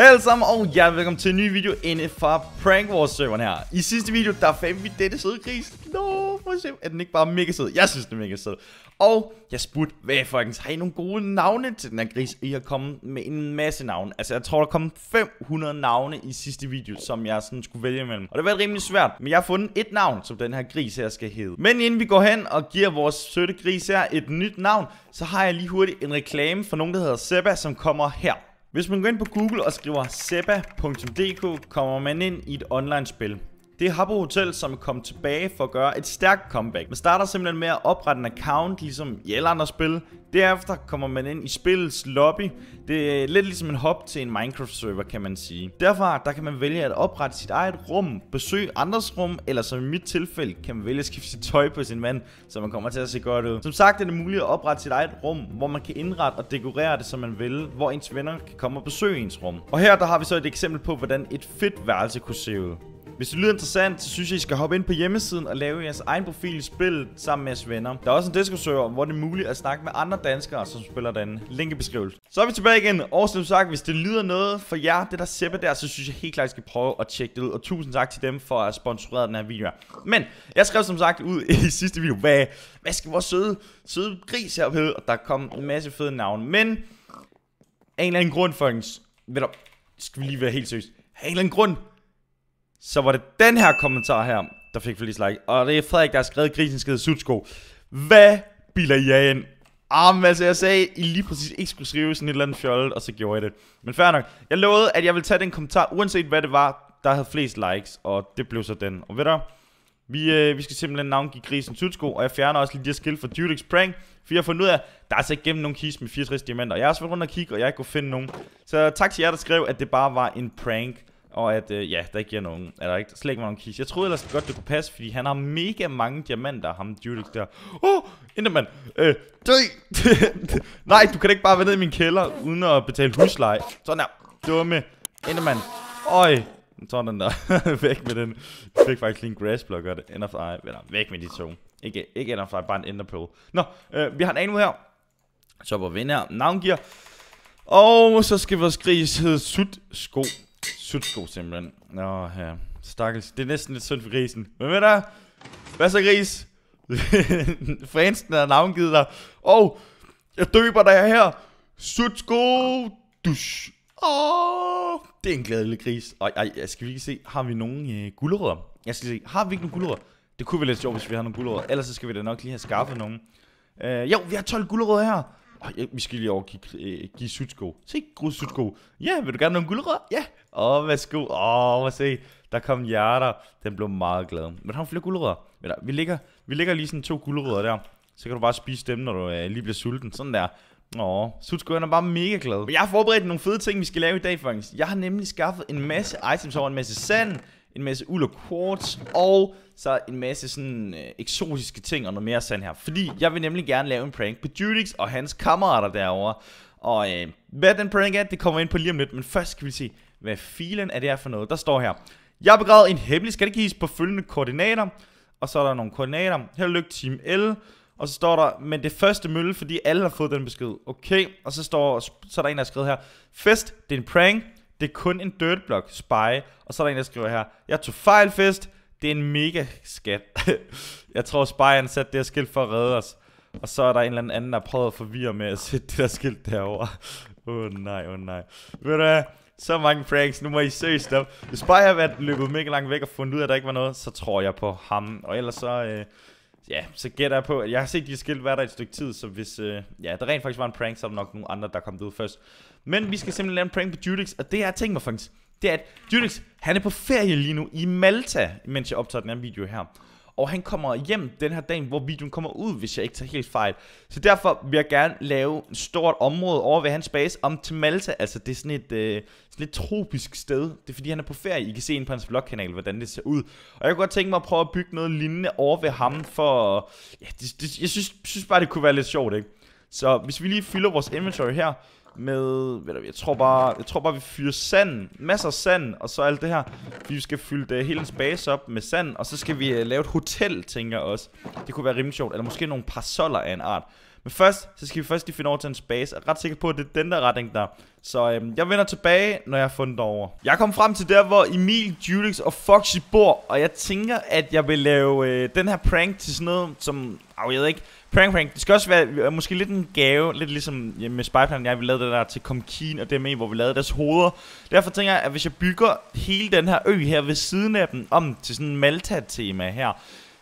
Hej sammen og hjertelig velkommen til en ny video inde fra Prank Wars serveren her. I sidste video, der fandt vi denne søde gris. Nå, for se, er den ikke bare mega sød? Jeg synes, den er mega sød. Og jeg spurgte, hvad folkens, har I nogle gode navne til den her gris? I har kommet med en masse navne. Altså, jeg tror, der kom 500 navne i sidste video, som jeg sådan skulle vælge imellem. Og det var rimelig svært, men jeg har fundet et navn, som den her gris her skal hedde. Men inden vi går hen og giver vores søde gris her et nyt navn, så har jeg lige hurtigt en reklame for nogen, der hedder Seba, som kommer her. Hvis man går ind på Google og skriver seba.dk, kommer man ind i et online-spil. Det er Habbo Hotel, som kommet tilbage for at gøre et stærkt comeback. Man starter simpelthen med at oprette en account, ligesom i alle andre spil. Derefter kommer man ind i spillets lobby. Det er lidt ligesom en hop til en Minecraft-server, kan man sige. Derfor der kan man vælge at oprette sit eget rum, besøge andres rum, eller som i mit tilfælde, kan man vælge at skifte sit tøj på sin mand, så man kommer til at se godt ud. Som sagt er det muligt at oprette sit eget rum, hvor man kan indrette og dekorere det, som man vil, hvor ens venner kan komme og besøge ens rum. Og her der har vi så et eksempel på, hvordan et fedt værelse kunne se ud. Hvis det lyder interessant, så synes jeg, I skal hoppe ind på hjemmesiden og lave jeres egen profil i spillet sammen med jeres venner. Der er også en Discord-server, hvor det er muligt at snakke med andre danskere, som spiller den. Link i beskrivelsen. Så er vi tilbage igen, og som sagt, hvis det lyder noget for jer, det der sæppe der, så synes jeg helt klart, I skal prøve at tjekke det ud. Og tusind tak til dem for at sponsorere den her video. Men jeg skrev som sagt ud i sidste video, hvad, hvad skal vores søde, søde gris her ved? Og der kom en masse fede navne. Men af en eller anden grund, folkens, ved du, skal vi lige være helt seriøst. Af en eller anden grund, så var det den her kommentar her, der fik flest like. Og det er Frederik, der har skrevet grisen skede sutsko. Hvad biler jeg ind? Jamen ah, altså, jeg sagde, I lige præcis ikke skulle skrive sådan et eller andet fjollet, og så gjorde jeg det. Men fair nok. Jeg lovede, at jeg ville tage den kommentar, uanset hvad det var, der havde flest likes, og det blev så den. Og ved du, vi, øh, vi skal simpelthen navngive grisen sutsko, og jeg fjerner også lige det skilt fra Dudex Prank, for jeg har fundet ud af, der er altså ikke gennem nogen kiste med 64 diamanter. Jeg har også været rundt og kigge, og jeg kunne finde nogen. Så tak til jer, der skrev, at det bare var en prank. Og at, øh, ja, der ikke giver nogen, er der ikke, slet ikke var nogen kiste. Jeg troede ellers godt, det kunne passe, fordi han har mega mange diamanter, ham Judith der. Åh, oh, Enderman, øh, dø! Nej, du kan ikke bare være ned i min kælder, uden at betale husleje. Sådan der, dumme Enderman. Øj, sådan der, væk med den. Jeg fik faktisk lige en grass block og det end of eye. Eller, væk med de to. Ikke, ikke end of eye, bare en ender pearl. Nå, øh, vi har en anu her. Så på vinde her, navngiver. Og så skal vores gris hedde Sutsko Sutsko simpelthen. Nå, ja. Stakkels. Det er næsten lidt synd for grisen. Men ved der? Hvad så, gris? Fransen har navngivet dig. Åh, oh, jeg døber dig her. Sutsko dusch. Oh, det er en lille gris. Og ej, jeg skal vi ikke se, har vi nogen øh, gulerødder? Jeg skal se, har vi ikke nogen gulerødder? Det kunne være lidt sjovt, hvis vi har nogle gulerødder. Ellers så skal vi da nok lige have skaffet nogen. Øh, jo, vi har 12 gulerødder her oh, ja, vi skal lige over give, øh, give Sutsko. Se, grus Sutsko. Ja, vil du gerne nogle guldrød? Ja. Åh, oh, værsgo. Åh, oh, se. Der kom hjerter. Den blev meget glad. Men der har flere guldrødder. Men vi, ligger, vi ligger lige sådan to guldrødder der. Så kan du bare spise dem, når du øh, lige bliver sulten. Sådan der. Åh, Sutsko er bare mega glad. Men Jeg har forberedt nogle fede ting, vi skal lave i dag, faktisk. Jeg har nemlig skaffet en masse items over en masse sand, en masse uld og quartz, og så en masse sådan øh, eksotiske ting og noget mere sand her. Fordi jeg vil nemlig gerne lave en prank på Judix og hans kammerater derovre. Og øh, hvad den prank er, det kommer ind på lige om lidt, men først skal vi se, hvad filen er det her for noget. Der står her, jeg har begravet en hemmelig skattekiste på følgende koordinater, og så er der nogle koordinater. Her lykke, team L. Og så står der, men det første mølle, fordi alle har fået den besked. Okay, og så, står, så er der en, der har skrevet her, fest, det er en prank, det er kun en dirt block, spy. Og så er der en, der skriver her, jeg tog fejl fest. Det er en mega skat. jeg tror, spyeren satte det her skilt for at redde os. Og så er der en eller anden, der har prøvet at forvirre med at sætte det der skilt derovre. Åh oh, nej, åh oh, nej. Ved du hvad? Så mange pranks, nu må I seriøst stoppe. Hvis bare jeg været løbet mega langt væk og fundet ud af, at der ikke var noget, så tror jeg på ham. Og ellers så, øh, ja, så gætter jeg på, at jeg har set de skilt være der et stykke tid, så hvis øh, ja, der rent faktisk var en prank, så er der nok nogle andre, der kom ud først. Men vi skal simpelthen lave en prank på Judix, og det jeg tænker mig faktisk, det er, at Judix, han er på ferie lige nu i Malta, mens jeg optager den her video her og han kommer hjem den her dag, hvor videoen kommer ud, hvis jeg ikke tager helt fejl. Så derfor vil jeg gerne lave et stort område over ved hans base om til Malta. Altså det er sådan et, øh, sådan et tropisk sted. Det er fordi han er på ferie. I kan se ind på hans vlogkanal, hvordan det ser ud. Og jeg kunne godt tænke mig at prøve at bygge noget lignende over ved ham, for ja, det, det, jeg synes, synes bare, det kunne være lidt sjovt, ikke? Så hvis vi lige fylder vores inventory her, med, ved du, jeg tror bare, jeg tror bare, vi fyrer sand, masser af sand, og så alt det her. Vi skal fylde det, hele en base op med sand, og så skal vi øh, lave et hotel, tænker jeg også. Det kunne være rimelig sjovt, eller måske nogle parasoller af en art. Men først, så skal vi først lige finde over til en space. Jeg er ret sikker på, at det er den der retning der. Så øhm, jeg vender tilbage, når jeg har fundet over. Jeg kom frem til der, hvor Emil, Julix og Foxy bor. Og jeg tænker, at jeg vil lave øh, den her prank til sådan noget, som... Åh, jeg ved ikke. Prank Prank, det skal også være øh, måske lidt en gave, lidt ligesom ja, med Spyplan, jeg vi lavede det der til Comkeen og DME, hvor vi lavede deres hoveder. Derfor tænker jeg, at hvis jeg bygger hele den her ø her ved siden af dem om til sådan en Malta-tema her,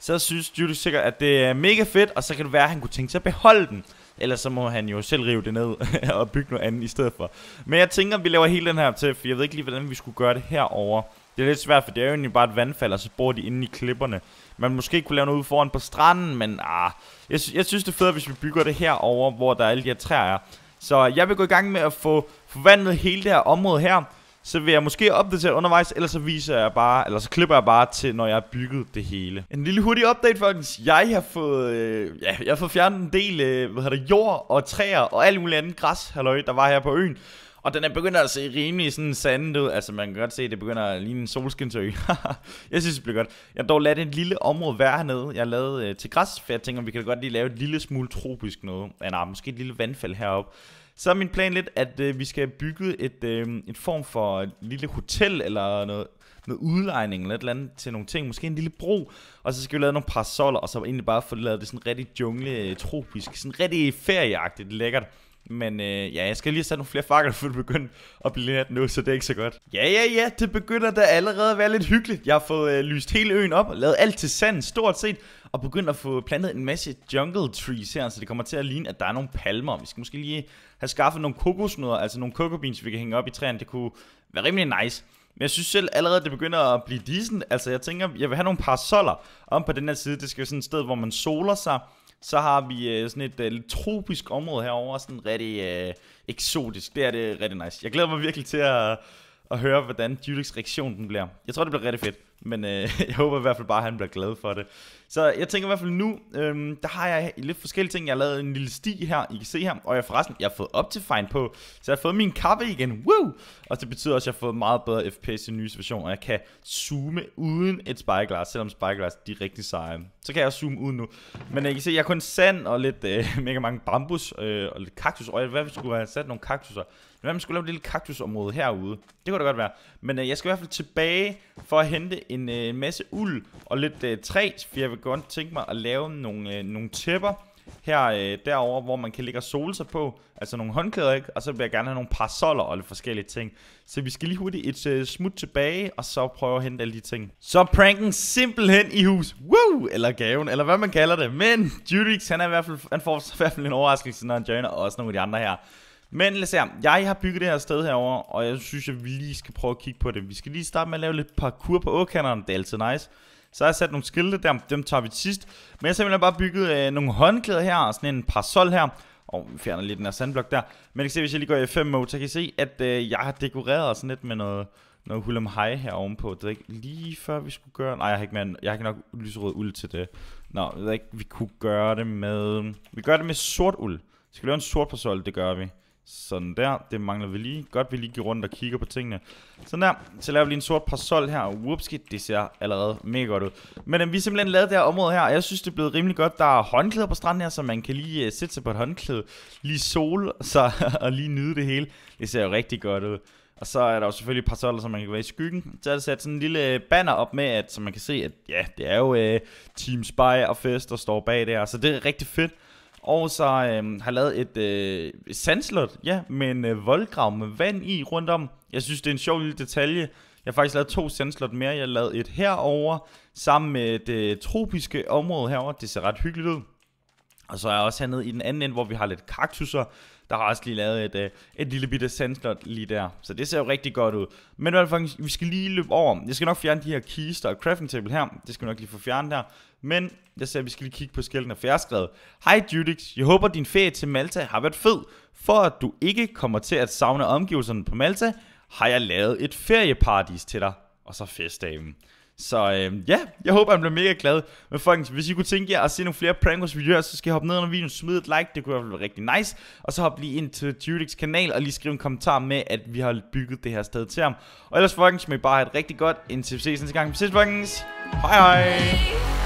så synes Julius sikkert, at det er mega fedt, og så kan det være, at han kunne tænke sig at beholde den. Ellers så må han jo selv rive det ned og bygge noget andet i stedet for. Men jeg tænker, at vi laver hele den her til, for jeg ved ikke lige, hvordan vi skulle gøre det herover. Det er lidt svært, for det er jo egentlig bare et vandfald, og så bor de inde i klipperne. Man måske kunne lave noget ude foran på stranden, men ah, jeg, sy jeg synes, det er fedt, hvis vi bygger det herover, hvor der er alle de her træer Så jeg vil gå i gang med at få forvandlet hele det her område her, så vil jeg måske opdatere undervejs, eller så viser jeg bare, eller så klipper jeg bare til, når jeg har bygget det hele. En lille hurtig update, folkens. Jeg har fået, øh, ja, jeg har fået fjernet en del, øh, hvad hedder det, jord og træer og alt muligt andet græs, halløj, der var her på øen. Og den er begyndt at se rimelig sådan sandet ud. Altså, man kan godt se, at det begynder at ligne en solskinsø. jeg synes, det bliver godt. Jeg har dog lavet et lille område være hernede. Jeg har lavet øh, til græs, for jeg tænker, vi kan godt lige lave et lille smule tropisk noget. Ja, nej, måske et lille vandfald heroppe. Så er min plan lidt, at øh, vi skal bygge et, øh, et form for et lille hotel eller noget, noget udlejning eller et eller andet til nogle ting. Måske en lille bro, og så skal vi lave nogle parasoller, og så egentlig bare få lavet det sådan rigtig jungle, øh, tropisk, sådan rigtig ferieagtigt lækkert. Men øh, ja, jeg skal lige sætte nogle flere fakker, for det begynder at blive lidt nu, så det er ikke så godt. Ja, ja, ja, det begynder da allerede at være lidt hyggeligt. Jeg har fået øh, lyst hele øen op, lavet alt til sand stort set, og begyndt at få plantet en masse jungle trees her, så det kommer til at ligne, at der er nogle palmer. Vi skal måske lige have skaffet nogle kokosnødder, altså nogle cocoa beans, vi kan hænge op i træerne. Det kunne være rimelig nice. Men jeg synes selv allerede, at det begynder at blive decent. Altså jeg tænker, jeg vil have nogle parasoller om på den her side. Det skal jo sådan et sted, hvor man soler sig. Så har vi øh, sådan et øh, lidt tropisk område herover, sådan rigtig øh, eksotisk. Det er det rigtig nice. Jeg glæder mig virkelig til at, at høre, hvordan Judix reaktion den bliver. Jeg tror, det bliver rigtig fedt. Men øh, jeg håber i hvert fald bare, at han bliver glad for det. Så jeg tænker i hvert fald nu, øh, der har jeg lidt forskellige ting. Jeg har lavet en lille sti her, I kan se her. Og jeg forresten, jeg har fået Optifine på, så jeg har fået min kappe igen. Woo! Og det betyder også, at jeg har fået meget bedre FPS i den nye version, og jeg kan zoome uden et spyglass, selvom spyglass er rigtig seje. Så kan jeg også zoome ud nu. Men øh, I kan se, jeg har kun sand og lidt øh, mega mange bambus øh, og lidt kaktus. Og jeg, hvad vi skulle have sat nogle kaktuser. Hvad man skulle lave et lille kaktusområde herude. Det kunne da godt være. Men øh, jeg skal i hvert fald tilbage for at hente en øh, masse uld og lidt øh, træ, for jeg vil godt tænke mig at lave nogle, øh, nogle tæpper her øh, derover, hvor man kan lægge sig på, altså nogle håndklæder, ikke? og så vil jeg gerne have nogle parasoller og lidt forskellige ting. Så vi skal lige hurtigt et øh, smut tilbage, og så prøve at hente alle de ting. Så pranken simpelthen i hus, Woo! eller gaven, eller hvad man kalder det, men Judix, han, er i hvert fald, han får i hvert fald en overraskelse, når han joiner, og også nogle af de andre her. Men lad os se Jeg har bygget det her sted herover, og jeg synes, at vi lige skal prøve at kigge på det. Vi skal lige starte med at lave lidt parkour på åkanderen. Det er altid nice. Så har jeg sat nogle skilte der, dem tager vi til sidst. Men jeg har simpelthen bare bygget øh, nogle håndklæder her, og sådan en parasol her. Og oh, vi fjerner lige den her sandblok der. Men I kan se, hvis jeg lige går i F5-mode, så kan I se, at øh, jeg har dekoreret sådan lidt med noget, noget Hulam hej her ovenpå. Det er ikke lige før vi skulle gøre... Nej, jeg har ikke, med, jeg har ikke nok lyserød uld til det. Nå, jeg ved ikke, vi kunne gøre det med... Vi gør det med sort uld. Vi skal lave en sort parasol, det gør vi. Sådan der. Det mangler vi lige. Godt, vi lige går rundt og kigger på tingene. Sådan der. Så laver vi lige en sort parasol her. Whoopski, det ser allerede mega godt ud. Men øh, vi har simpelthen lavet det her område her, og jeg synes, det er blevet rimelig godt. Der er håndklæder på stranden her, så man kan lige øh, sætte sig på et håndklæde. Lige sol, så, og lige nyde det hele. Det ser jo rigtig godt ud. Og så er der jo selvfølgelig parasoller, som man kan være i skyggen. Så er der sat sådan en lille øh, banner op med, at, så man kan se, at ja, det er jo øh, Team Spy og Fest, der står bag der. Så det er rigtig fedt. Og så øh, har lavet et øh, sandslot, ja, med en øh, voldgrav med vand i rundt om. Jeg synes, det er en sjov lille detalje. Jeg har faktisk lavet to sandslot mere. Jeg har lavet et herover sammen med det øh, tropiske område herover. Det ser ret hyggeligt ud. Og så er jeg også hernede i den anden ende, hvor vi har lidt kaktusser der har også lige lavet et, øh, et lille bitte sandslot lige der. Så det ser jo rigtig godt ud. Men hvad fanden, vi skal lige løbe over. Jeg skal nok fjerne de her kister og crafting table her. Det skal vi nok lige få fjernet der. Men jeg ser, at vi skal lige kigge på skælden, af jeg Hej Judix, jeg håber din ferie til Malta har været fed. For at du ikke kommer til at savne omgivelserne på Malta, har jeg lavet et ferieparadis til dig. Og så festdagen. Så øh, ja, jeg håber, I bliver mega glad. Men folkens, hvis I kunne tænke jer at se nogle flere prank videoer, så skal I hoppe ned under videoen, smide et like, det kunne i hvert fald være rigtig nice. Og så hop lige ind til Judiks kanal og lige skriv en kommentar med, at vi har bygget det her sted til ham. Og ellers folkens, må I bare have et rigtig godt ses næste gang. Vi ses folkens. Hej hej.